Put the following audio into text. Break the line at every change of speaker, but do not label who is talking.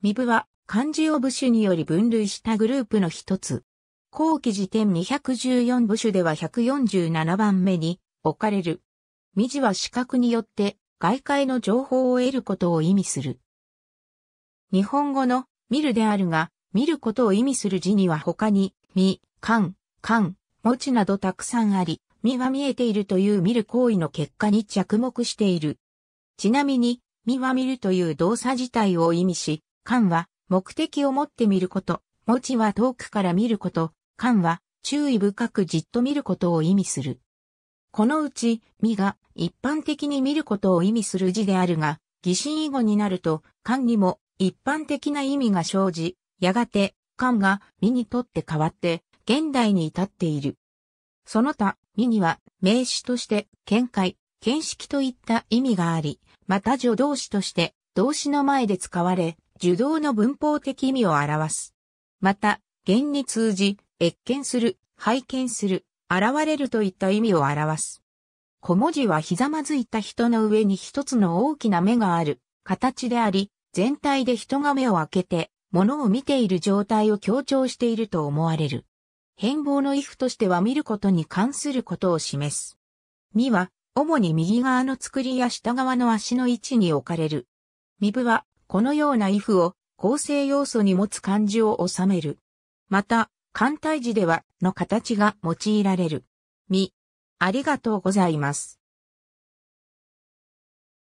身部は漢字を部首により分類したグループの一つ。後期辞典
214部首では147番目に置かれる。身字は視覚によって外界の情報を得ることを意味する。日本語の見るであるが、見ることを意味する字には他に、見、感、感、持ちなどたくさんあり、見は見えているという見る行為の結果に着目している。ちなみに、見は見るという動作自体を意味し、感は、目的を持って見ること、持ちは遠くから見ること、感は、注意深くじっと見ることを意味する。このうち、身が一般的に見ることを意味する字であるが、疑心以後になると、感にも一般的な意味が生じ、やがて、感が身にとって変わって、現代に至っている。その他、身には名詞として、見解、見識といった意味があり、また助動詞として、動詞の前で使われ、受動の文法的意味を表す。また、言に通じ、越見する、拝見する、現れるといった意味を表す。小文字はひざまずいた人の上に一つの大きな目がある形であり、全体で人が目を開けて、物を見ている状態を強調していると思われる。変貌の意図としては見ることに関することを示す。身は、主に右側の作りや下側の足の位置に置かれる。み部は、このような if を構成要素に持つ漢字を収める。また、簡体字ではの形
が用いられる。み、ありがとうございます。